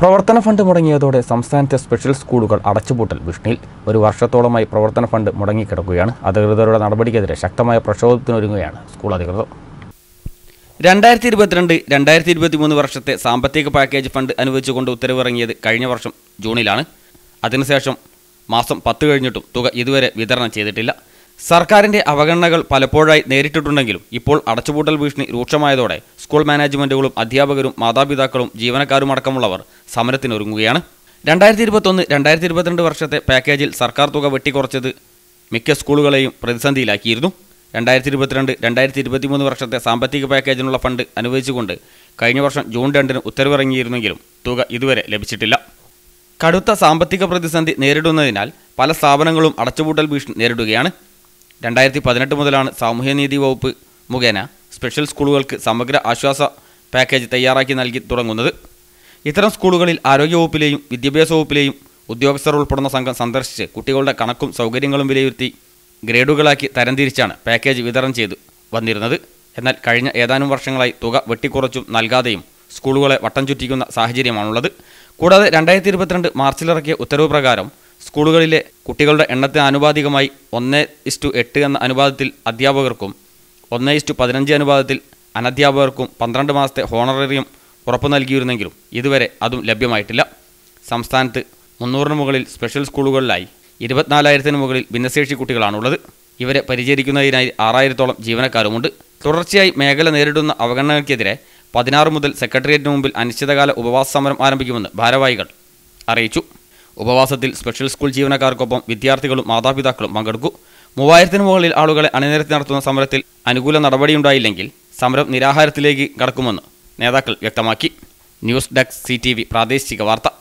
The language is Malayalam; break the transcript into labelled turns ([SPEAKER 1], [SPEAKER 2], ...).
[SPEAKER 1] പ്രവർത്തന ഫണ്ട് മുടങ്ങിയതോടെ സംസ്ഥാനത്തെ സ്പെഷ്യൽ സ്കൂളുകൾ അടച്ചുപൂട്ടൽ ഭീഷണിയിൽ ഒരു വർഷത്തോളമായി പ്രവർത്തന ഫണ്ട് മുടങ്ങിക്കിടക്കുകയാണ് അധികൃതരുടെ നടപടിക്കെതിരെ ശക്തമായ പ്രക്ഷോഭത്തിനൊരുങ്ങുകയാണ് സ്കൂൾ അധികൃതർ രണ്ടായിരത്തി ഇരുപത്തിരണ്ട് രണ്ടായിരത്തി മൂന്ന് വർഷത്തെ സാമ്പത്തിക പാക്കേജ് ഫണ്ട് അനുവദിച്ചുകൊണ്ട് ഉത്തരവിറങ്ങിയത് കഴിഞ്ഞ വർഷം ജൂണിലാണ് അതിനുശേഷം മാസം പത്ത് കഴിഞ്ഞിട്ടും തുക ഇതുവരെ വിതരണം ചെയ്തിട്ടില്ല സർക്കാരിന്റെ അവഗണനകൾ പലപ്പോഴായി നേരിട്ടിട്ടുണ്ടെങ്കിലും ഇപ്പോൾ അടച്ചുപൂട്ടൽ ഭീഷണി രൂക്ഷമായതോടെ സ്കൂൾ മാനേജ്മെന്റുകളും അധ്യാപകരും മാതാപിതാക്കളും ജീവനക്കാരുമടക്കമുള്ളവർ സമരത്തിനൊരുങ്ങുകയാണ് രണ്ടായിരത്തി ഇരുപത്തൊന്ന് രണ്ടായിരത്തി ഇരുപത്തിരണ്ട് വർഷത്തെ പാക്കേജിൽ സർക്കാർ തുക വെട്ടിക്കുറച്ചത് മിക്ക സ്കൂളുകളെയും പ്രതിസന്ധിയിലാക്കിയിരുന്നു രണ്ടായിരത്തി ഇരുപത്തിരണ്ട് രണ്ടായിരത്തി ഇരുപത്തിമൂന്ന് വർഷത്തെ സാമ്പത്തിക പാക്കേജിനുള്ള ഫണ്ട് അനുവദിച്ചുകൊണ്ട് കഴിഞ്ഞ വർഷം ജൂൺ രണ്ടിന് ഉത്തരവിറങ്ങിയിരുന്നെങ്കിലും തുക ഇതുവരെ ലഭിച്ചിട്ടില്ല കടുത്ത സാമ്പത്തിക പ്രതിസന്ധി നേരിടുന്നതിനാൽ പല സ്ഥാപനങ്ങളും അടച്ചുപൂട്ടൽ ഭീഷണി നേരിടുകയാണ് രണ്ടായിരത്തി പതിനെട്ട് മുതലാണ് സാമൂഹ്യനീതി വകുപ്പ് മുഖേന സ്പെഷ്യൽ സ്കൂളുകൾക്ക് സമഗ്ര ആശ്വാസ പാക്കേജ് തയ്യാറാക്കി നൽകി തുടങ്ങുന്നത് ഇത്തരം സ്കൂളുകളിൽ ആരോഗ്യവകുപ്പിലെയും വിദ്യാഭ്യാസ വകുപ്പിലെയും ഉദ്യോഗസ്ഥർ ഉൾപ്പെടുന്ന സംഘം സന്ദർശിച്ച് കുട്ടികളുടെ കണക്കും സൗകര്യങ്ങളും വിലയിരുത്തി ഗ്രേഡുകളാക്കി തരംതിരിച്ചാണ് പാക്കേജ് വിതരണം ചെയ്തു വന്നിരുന്നത് എന്നാൽ കഴിഞ്ഞ ഏതാനും വർഷങ്ങളായി തുക വെട്ടിക്കുറച്ചും നൽകാതെയും സ്കൂളുകളെ വട്ടം ചുറ്റിക്കുന്ന സാഹചര്യമാണുള്ളത് കൂടാതെ രണ്ടായിരത്തി ഇരുപത്തിരണ്ട് മാർച്ചിലിറക്കിയ ഉത്തരവ് പ്രകാരം സ്കൂളുകളിലെ കുട്ടികളുടെ എണ്ണത്തിന് ആനുപാതികമായി ഒന്ന് ഇസ്റ്റു എട്ട് എന്ന അനുപാതത്തിൽ അധ്യാപകർക്കും ഒന്ന് ഇസ്റ്റു പതിനഞ്ച് അനുപാതത്തിൽ അനധ്യാപകർക്കും പന്ത്രണ്ട് മാസത്തെ ഹോണറേറിയം ഉറപ്പു നൽകിയിരുന്നെങ്കിലും ഇതുവരെ അതും ലഭ്യമായിട്ടില്ല സംസ്ഥാനത്ത് മുന്നൂറിന് മുകളിൽ സ്പെഷ്യൽ സ്കൂളുകളിലായി ഇരുപത്തിനാലായിരത്തിന് മുകളിൽ ഭിന്നശേഷി കുട്ടികളാണുള്ളത് ഇവരെ പരിചരിക്കുന്നതിനായി ആറായിരത്തോളം ജീവനക്കാരുമുണ്ട് തുടർച്ചയായി മേഖല നേരിടുന്ന അവഗണനകൾക്കെതിരെ പതിനാറ് മുതൽ സെക്രട്ടേറിയറ്റിന് മുമ്പിൽ അനിശ്ചിതകാല ഉപവാസ സമരം ആരംഭിക്കുമെന്ന് ഭാരവാഹികൾ അറിയിച്ചു ഉപവാസത്തിൽ സ്പെഷ്യൽ സ്കൂൾ ജീവനക്കാർക്കൊപ്പം വിദ്യാർത്ഥികളും മാതാപിതാക്കളും പങ്കെടുക്കും മൂവായിരത്തിന് മുകളിൽ ആളുകളെ അണിനിരത്തി നടത്തുന്ന സമരത്തിൽ അനുകൂല നടപടിയുണ്ടായില്ലെങ്കിൽ സമരം നിരാഹാരത്തിലേക്ക് കടക്കുമെന്ന് നേതാക്കൾ വ്യക്തമാക്കി ന്യൂസ് ഡെസ്ക് സി പ്രാദേശിക വാർത്ത